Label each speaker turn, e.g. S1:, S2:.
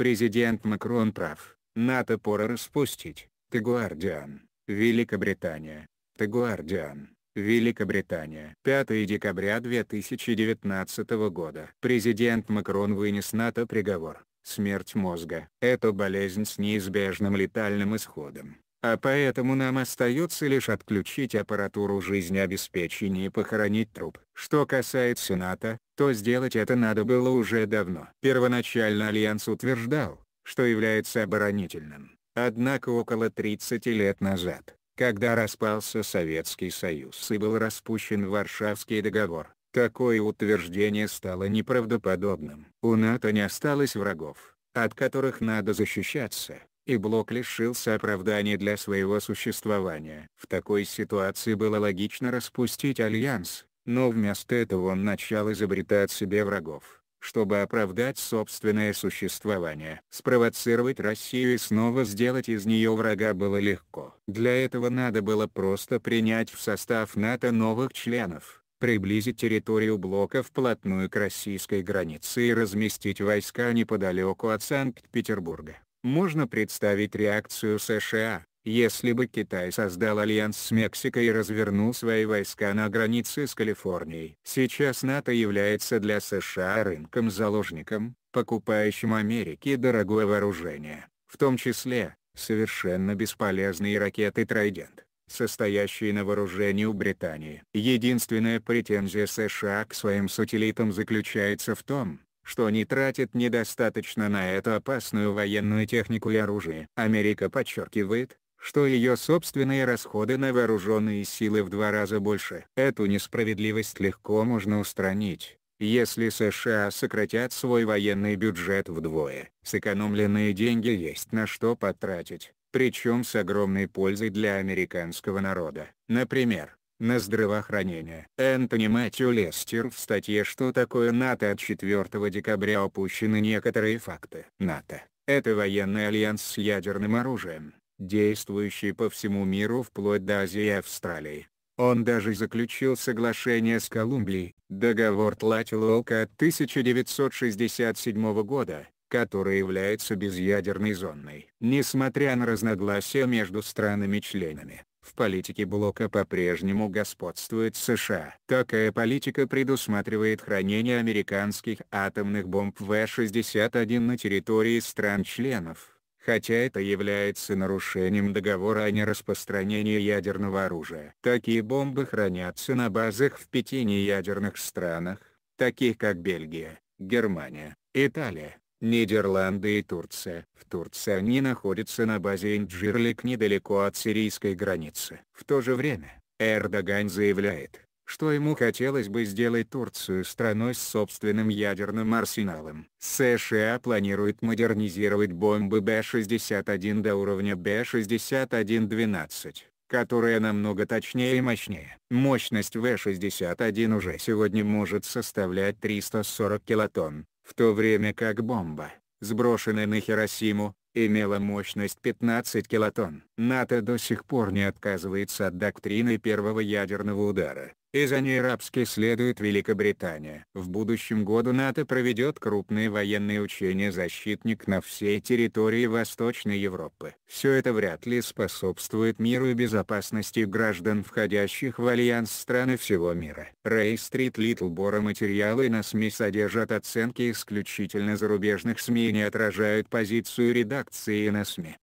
S1: Президент Макрон прав. НАТО пора распустить. The Guardian. Великобритания. The Guardian. Великобритания. 5 декабря 2019 года. Президент Макрон вынес НАТО приговор. Смерть мозга. Это болезнь с неизбежным летальным исходом а поэтому нам остается лишь отключить аппаратуру жизнеобеспечения и похоронить труп. Что касается НАТО, то сделать это надо было уже давно. Первоначально Альянс утверждал, что является оборонительным. Однако около 30 лет назад, когда распался Советский Союз и был распущен Варшавский договор, такое утверждение стало неправдоподобным. У НАТО не осталось врагов, от которых надо защищаться и Блок лишился оправдания для своего существования. В такой ситуации было логично распустить Альянс, но вместо этого он начал изобретать себе врагов, чтобы оправдать собственное существование. Спровоцировать Россию и снова сделать из нее врага было легко. Для этого надо было просто принять в состав НАТО новых членов, приблизить территорию блока вплотную к российской границе и разместить войска неподалеку от Санкт-Петербурга. Можно представить реакцию США, если бы Китай создал альянс с Мексикой и развернул свои войска на границе с Калифорнией. Сейчас НАТО является для США рынком-заложником, покупающим Америке дорогое вооружение, в том числе, совершенно бесполезные ракеты «Трайдент», состоящие на вооружении у Британии. Единственная претензия США к своим сателлитам заключается в том, что они тратят недостаточно на эту опасную военную технику и оружие. Америка подчеркивает, что ее собственные расходы на вооруженные силы в два раза больше. Эту несправедливость легко можно устранить, если США сократят свой военный бюджет вдвое. Сэкономленные деньги есть на что потратить, причем с огромной пользой для американского народа. Например, на здравоохранение. Энтони Мэтью Лестер в статье «Что такое НАТО» от 4 декабря опущены некоторые факты. НАТО – это военный альянс с ядерным оружием, действующий по всему миру вплоть до Азии и Австралии. Он даже заключил соглашение с Колумбией, договор Тлатилолка от 1967 года, который является безъядерной зоной. Несмотря на разногласия между странами-членами, в политике блока по-прежнему господствует США. Такая политика предусматривает хранение американских атомных бомб В-61 на территории стран-членов хотя это является нарушением договора о нераспространении ядерного оружия. Такие бомбы хранятся на базах в пяти неядерных странах, таких как Бельгия, Германия, Италия, Нидерланды и Турция. В Турции они находятся на базе Инджирлик недалеко от сирийской границы. В то же время, Эрдоган заявляет, что ему хотелось бы сделать Турцию страной с собственным ядерным арсеналом. США планирует модернизировать бомбы Б-61 до уровня Б-61-12 которая намного точнее и мощнее. Мощность В-61 уже сегодня может составлять 340 килотонн, в то время как бомба, сброшенная на Хиросиму, имела мощность 15 килотонн. НАТО до сих пор не отказывается от доктрины первого ядерного удара, и за ней рабски следует Великобритания. В будущем году НАТО проведет крупные военные учения «Защитник» на всей территории Восточной Европы. Все это вряд ли способствует миру и безопасности граждан, входящих в альянс страны всего мира. Рейстрит Литлбора материалы на СМИ содержат оценки исключительно зарубежных СМИ и не отражают позицию редакции на СМИ.